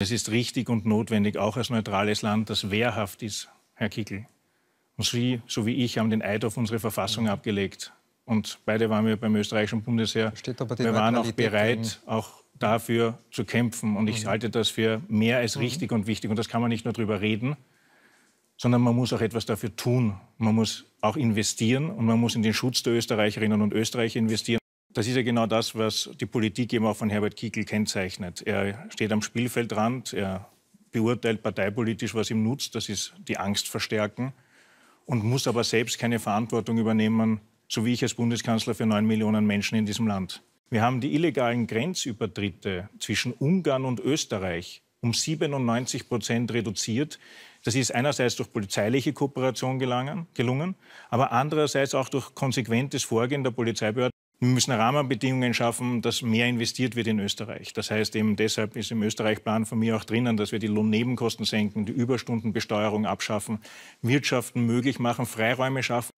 Es ist richtig und notwendig, auch als neutrales Land, das wehrhaft ist, Herr Kickel. Und Sie, so wie ich, haben den Eid auf unsere Verfassung abgelegt. Und beide waren wir beim österreichischen Bundesheer. wir waren auch bereit, auch dafür zu kämpfen. Und ich mhm. halte das für mehr als mhm. richtig und wichtig. Und das kann man nicht nur darüber reden, sondern man muss auch etwas dafür tun. Man muss auch investieren und man muss in den Schutz der Österreicherinnen und Österreicher investieren. Das ist ja genau das, was die Politik eben auch von Herbert Kickl kennzeichnet. Er steht am Spielfeldrand, er beurteilt parteipolitisch, was ihm nutzt, das ist die Angst verstärken und muss aber selbst keine Verantwortung übernehmen, so wie ich als Bundeskanzler für neun Millionen Menschen in diesem Land. Wir haben die illegalen Grenzübertritte zwischen Ungarn und Österreich um 97 Prozent reduziert. Das ist einerseits durch polizeiliche Kooperation gelangen, gelungen, aber andererseits auch durch konsequentes Vorgehen der Polizeibehörden. Wir müssen Rahmenbedingungen schaffen, dass mehr investiert wird in Österreich. Das heißt eben deshalb ist im Österreich-Plan von mir auch drinnen, dass wir die Lohnnebenkosten senken, die Überstundenbesteuerung abschaffen, Wirtschaften möglich machen, Freiräume schaffen.